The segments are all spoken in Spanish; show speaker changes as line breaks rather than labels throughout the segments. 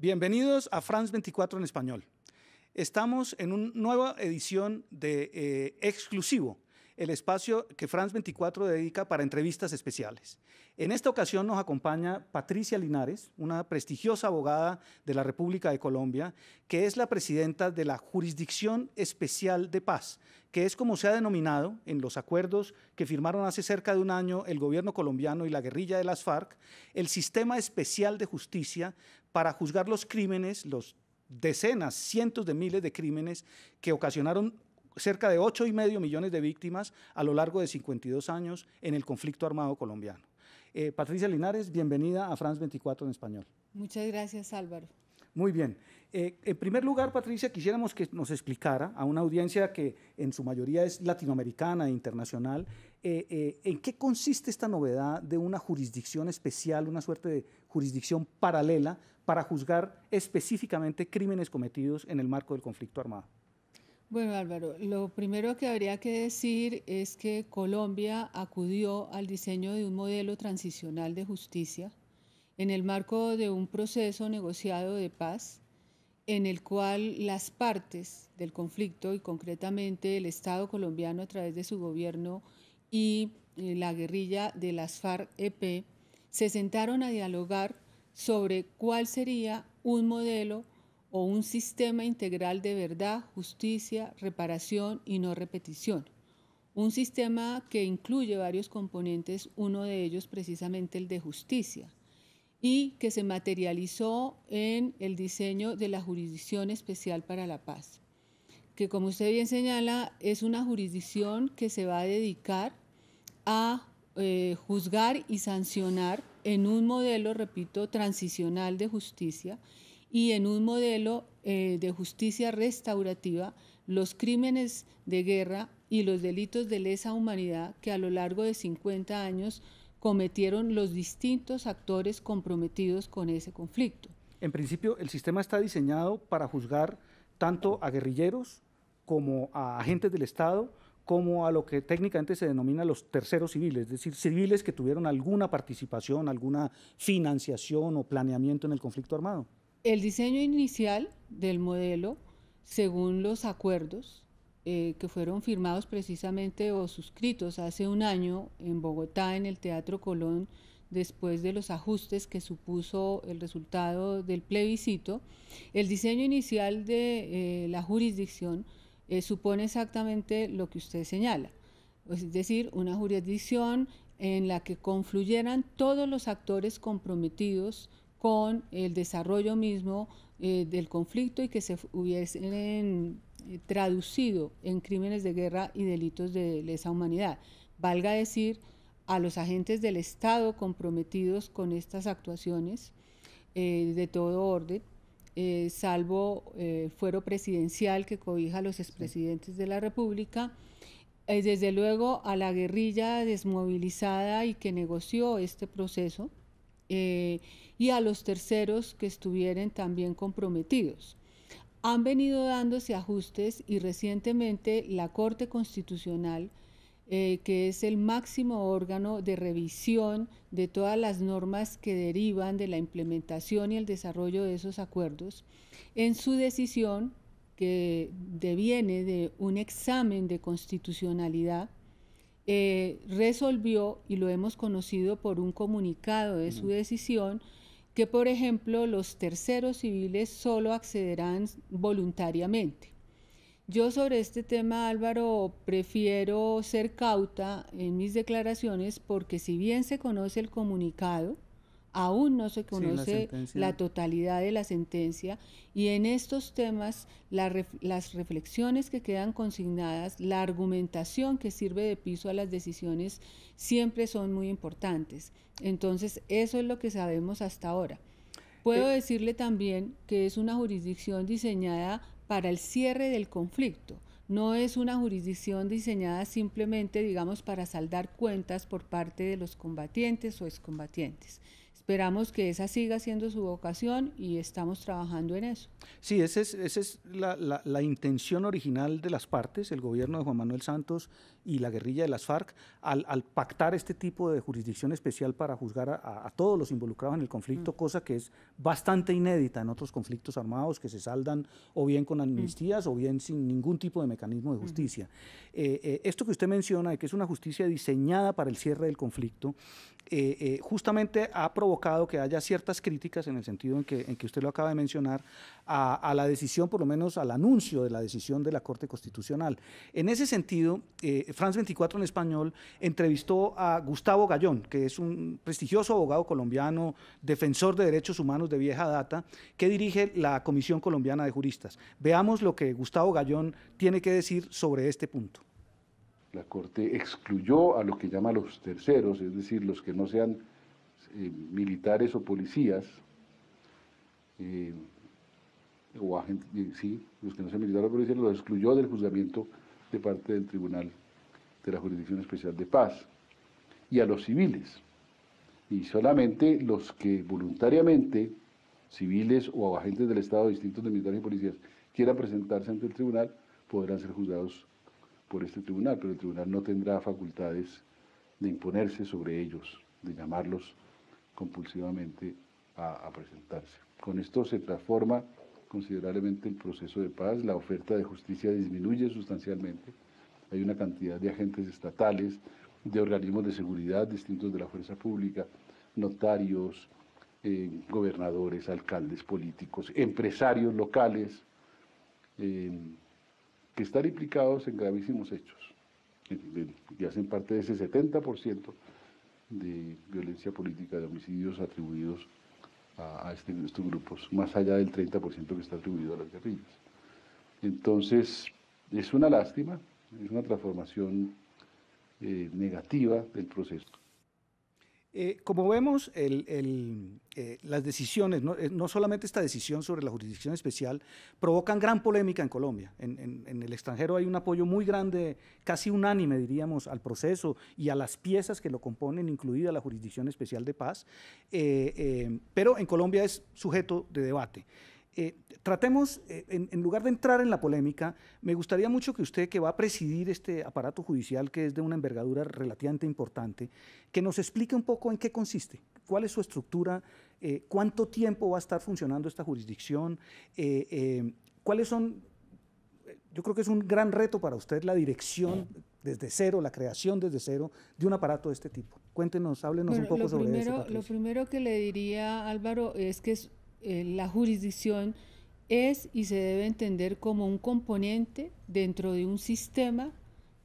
Bienvenidos a France 24 en español. Estamos en una nueva edición de eh, Exclusivo, el espacio que France 24 dedica para entrevistas especiales. En esta ocasión nos acompaña Patricia Linares, una prestigiosa abogada de la República de Colombia, que es la presidenta de la Jurisdicción Especial de Paz, que es como se ha denominado en los acuerdos que firmaron hace cerca de un año el gobierno colombiano y la guerrilla de las FARC, el Sistema Especial de Justicia para juzgar los crímenes, los decenas, cientos de miles de crímenes que ocasionaron cerca de ocho y medio millones de víctimas a lo largo de 52 años en el conflicto armado colombiano. Eh, Patricia Linares, bienvenida a France 24 en español.
Muchas gracias, Álvaro.
Muy bien. Eh, en primer lugar, Patricia, quisiéramos que nos explicara a una audiencia que en su mayoría es latinoamericana e internacional, eh, eh, ¿en qué consiste esta novedad de una jurisdicción especial, una suerte de jurisdicción paralela para juzgar específicamente crímenes cometidos en el marco del conflicto armado?
Bueno, Álvaro, lo primero que habría que decir es que Colombia acudió al diseño de un modelo transicional de justicia en el marco de un proceso negociado de paz en el cual las partes del conflicto y concretamente el Estado colombiano a través de su gobierno y eh, la guerrilla de las FARC-EP se sentaron a dialogar sobre cuál sería un modelo o un sistema integral de verdad, justicia, reparación y no repetición. Un sistema que incluye varios componentes, uno de ellos precisamente el de justicia y que se materializó en el diseño de la Jurisdicción Especial para la Paz, que como usted bien señala, es una jurisdicción que se va a dedicar a eh, juzgar y sancionar en un modelo, repito, transicional de justicia y en un modelo eh, de justicia restaurativa los crímenes de guerra y los delitos de lesa humanidad que a lo largo de 50 años cometieron los distintos actores comprometidos con ese conflicto.
En principio, el sistema está diseñado para juzgar tanto a guerrilleros como a agentes del Estado, como a lo que técnicamente se denomina los terceros civiles, es decir, civiles que tuvieron alguna participación, alguna financiación o planeamiento en el conflicto armado.
El diseño inicial del modelo, según los acuerdos, eh, que fueron firmados precisamente o suscritos hace un año en Bogotá, en el Teatro Colón, después de los ajustes que supuso el resultado del plebiscito. El diseño inicial de eh, la jurisdicción eh, supone exactamente lo que usted señala, es decir, una jurisdicción en la que confluyeran todos los actores comprometidos con el desarrollo mismo del conflicto y que se hubiesen traducido en crímenes de guerra y delitos de lesa humanidad. Valga decir, a los agentes del Estado comprometidos con estas actuaciones eh, de todo orden, eh, salvo eh, fuero presidencial que cobija a los expresidentes de la República, eh, desde luego a la guerrilla desmovilizada y que negoció este proceso, y a los terceros que estuvieran también comprometidos han venido dándose ajustes y recientemente la Corte Constitucional, eh, que es el máximo órgano de revisión de todas las normas que derivan de la implementación y el desarrollo de esos acuerdos, en su decisión que deviene de un examen de constitucionalidad, eh, resolvió, y lo hemos conocido por un comunicado de su decisión, que por ejemplo los terceros civiles solo accederán voluntariamente. Yo sobre este tema, Álvaro, prefiero ser cauta en mis declaraciones porque si bien se conoce el comunicado, aún no se conoce la, totalidad de la sentencia y en estos temas las reflexiones que quedan consignadas, la argumentación que sirve de piso a las decisiones siempre son muy importantes. Entonces, eso es lo que sabemos hasta ahora. Puedo eh, decirle también que es una jurisdicción diseñada para el cierre del conflicto. No es una jurisdicción diseñada simplemente, digamos, para saldar cuentas por parte de los combatientes o excombatientes esperamos que esa siga siendo su vocación y estamos trabajando en eso.
Sí, esa es, es la, la intención original de las partes, el gobierno de Juan Manuel Santos y la guerrilla de las FARC al, pactar este tipo de jurisdicción especial para juzgar a, todos los involucrados en el conflicto, mm. cosa que es bastante inédita en otros conflictos armados que se saldan o bien con mm. amnistías o bien sin ningún tipo de mecanismo de justicia. Eh, eh, esto que usted menciona de que es una justicia diseñada para el cierre del conflicto, eh, justamente ha provocado que haya ciertas críticas en el sentido en que, en que usted lo acaba de mencionar, a, la decisión, por lo menos al anuncio de la decisión de la Corte Constitucional. En ese sentido, France 24 en español entrevistó a Gustavo Gallón, que es un prestigioso abogado colombiano, defensor de derechos humanos de vieja data, que dirige la Comisión Colombiana de Juristas. Veamos lo que Gustavo Gallón tiene que decir sobre este punto.
La Corte excluyó a lo que llama los terceros, es decir, los que no sean eh, militares o policías, eh, o agentes, eh, sí, los que no sean militares o policías, los excluyó del juzgamiento de parte del Tribunal de la Jurisdicción Especial de Paz y a los civiles. Y solamente los que voluntariamente, civiles o agentes del Estado, distintos de militares y policías, quieran presentarse ante el tribunal, podrán ser juzgados por este tribunal, pero el tribunal no tendrá facultades de imponerse sobre ellos, de llamarlos compulsivamente a, a, presentarse. Con esto se transforma considerablemente el proceso de paz, la oferta de justicia disminuye sustancialmente hay una cantidad de agentes estatales, de organismos de seguridad distintos de la fuerza pública, notarios, eh, gobernadores, alcaldes políticos, empresarios locales, eh, que están implicados en gravísimos hechos y hacen parte de ese 70% de violencia política, de homicidios atribuidos a, este, estos grupos, más allá del 30% que está atribuido a las guerrillas. Entonces, es una lástima, es una transformación eh, negativa del proceso.
Eh, como vemos, eh, las decisiones, no, solamente esta decisión sobre la jurisdicción especial, provocan gran polémica en Colombia. En, el extranjero hay un apoyo muy grande, casi unánime, diríamos, al proceso y a las piezas que lo componen, incluida la jurisdicción especial de paz, pero en Colombia es sujeto de debate. Eh, tratemos, eh, en, lugar de entrar en la polémica, me gustaría mucho que usted, que va a presidir este aparato judicial, que es de una envergadura relativamente importante, que nos explique un poco en qué consiste, cuál es su estructura, eh, cuánto tiempo va a estar funcionando esta jurisdicción, cuáles son, yo creo que es un gran reto para usted la dirección desde cero, la creación desde cero de un aparato de este tipo. Cuéntenos, háblenos un poco sobre eso. Lo
primero que le diría, Álvaro, es que es eh, la jurisdicción es y se debe entender como un componente dentro de un sistema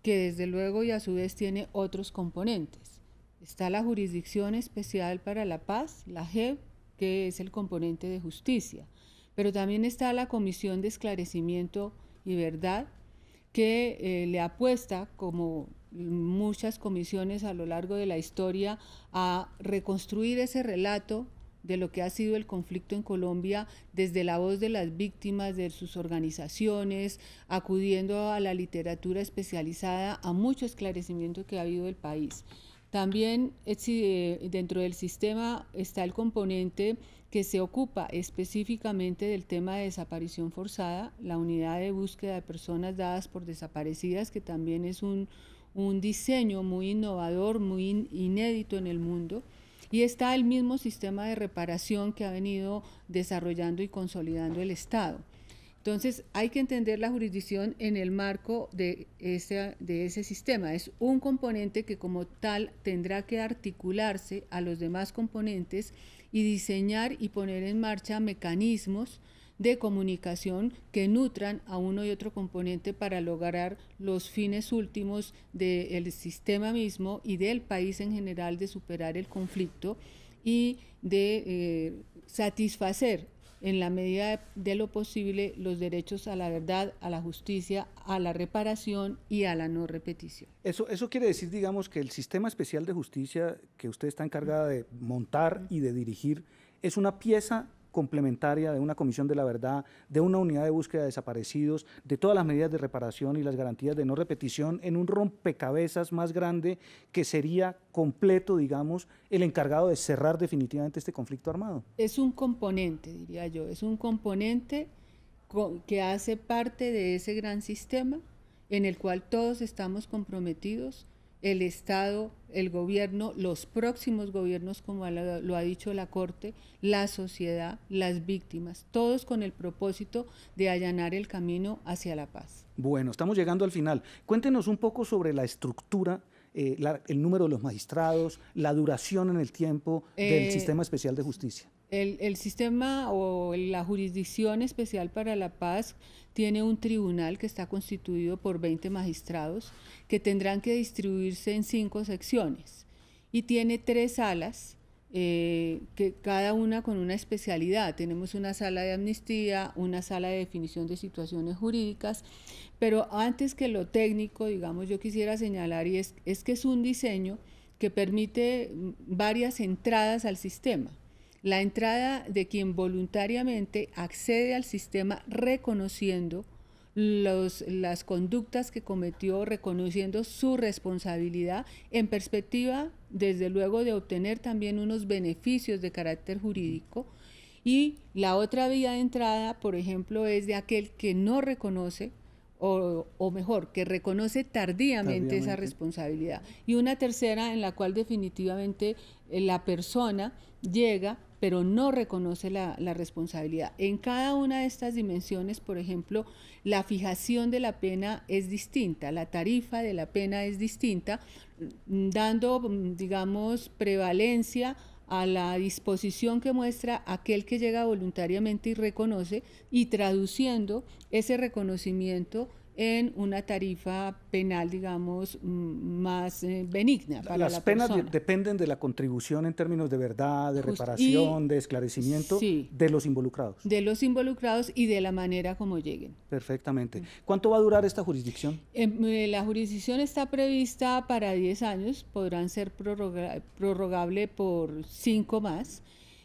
que desde luego y a su vez tiene otros componentes. Está la Jurisdicción Especial para la Paz, la JEP, que es el componente de justicia, pero también está la Comisión de Esclarecimiento y Verdad, que eh, le apuesta, como muchas comisiones a lo largo de la historia, a reconstruir ese relato de lo que ha sido el conflicto en Colombia desde la voz de las víctimas, de sus organizaciones, acudiendo a la literatura especializada, a mucho esclarecimiento que ha habido del país. También eh, eh, dentro del sistema está el componente que se ocupa específicamente del tema de desaparición forzada, la unidad de búsqueda de personas dadas por desaparecidas, que también es un, diseño muy innovador, muy inédito en el mundo. Y está el mismo sistema de reparación que ha venido desarrollando y consolidando el Estado. Entonces hay que entender la jurisdicción en el marco de ese, de ese sistema. Es un componente que como tal tendrá que articularse a los demás componentes y diseñar y poner en marcha mecanismos de comunicación que nutran a uno y otro componente para lograr los fines últimos del sistema mismo y del país en general de superar el conflicto y de eh, satisfacer en la medida de lo posible los derechos a la verdad, a la justicia, a la reparación y a la no repetición.
Eso, eso quiere decir, digamos, que el sistema especial de justicia que usted está encargada de montar y de dirigir es una pieza complementaria de una comisión de la verdad, de una unidad de búsqueda de desaparecidos, de todas las medidas de reparación y las garantías de no repetición en un rompecabezas más grande que sería completo, digamos, el encargado de cerrar definitivamente este conflicto
armado. Es un componente, diría yo, es un componente que hace parte de ese gran sistema en el cual todos estamos comprometidos el Estado, el gobierno, los próximos gobiernos, como lo ha dicho la Corte, la sociedad, las víctimas, todos con el propósito de allanar el camino hacia la paz.
Bueno, estamos llegando al final. Cuéntenos un poco sobre la estructura eh, el número de los magistrados, la duración en el tiempo del eh, sistema especial de justicia?
El, sistema o la jurisdicción especial para la paz tiene un tribunal que está constituido por 20 magistrados que tendrán que distribuirse en cinco secciones y tiene tres salas, eh, que cada una con una especialidad. Tenemos una sala de amnistía, una sala de definición de situaciones jurídicas, pero antes que lo técnico, digamos, yo quisiera señalar y es que es un diseño que permite varias entradas al sistema la entrada de quien voluntariamente accede al sistema reconociendo los, las conductas que cometió, reconociendo su responsabilidad en perspectiva, desde luego, de obtener también unos beneficios de carácter jurídico. Y la otra vía de entrada, por ejemplo, es de aquel que no reconoce o, mejor, que reconoce tardíamente, esa responsabilidad. Y una tercera en la cual definitivamente eh, la persona llega pero no reconoce la, responsabilidad. En cada una de estas dimensiones, por ejemplo, la fijación de la pena es distinta, la tarifa de la pena es distinta, mm, dando, mm, digamos, prevalencia a la disposición que muestra aquel que llega voluntariamente y reconoce y traduciendo ese reconocimiento en una tarifa penal, digamos, más eh, benigna para Las penas
dependen de la contribución en términos de verdad, de reparación, de esclarecimiento de los involucrados.
De los involucrados y de la manera como lleguen.
Perfectamente. Mm. ¿Cuánto va a durar esta jurisdicción?
Em, eh, la jurisdicción está prevista para 10 años, podrán ser prorrogable por 5 más.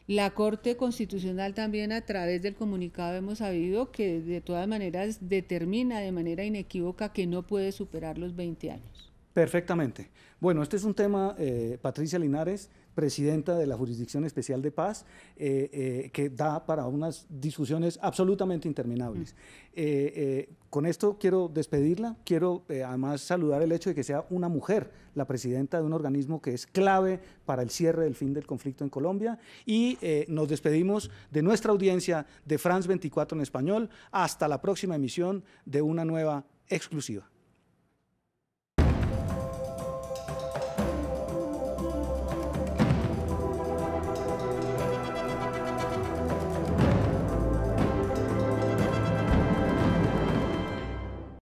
La Corte Constitucional también a través del comunicado hemos sabido que de todas maneras determina de manera inequívoca que no puede superar los 20 años.
Perfectamente. Bueno, este es un tema, eh, Patricia Linares, presidenta de la Jurisdicción Especial de Paz, eh, eh, que da para unas discusiones absolutamente interminables. Eh, con esto quiero despedirla, quiero además saludar el hecho de que sea una mujer la presidenta de un organismo que es clave para el cierre del fin del conflicto en Colombia y nos despedimos de nuestra audiencia de France 24 en español hasta la próxima emisión de una nueva exclusiva.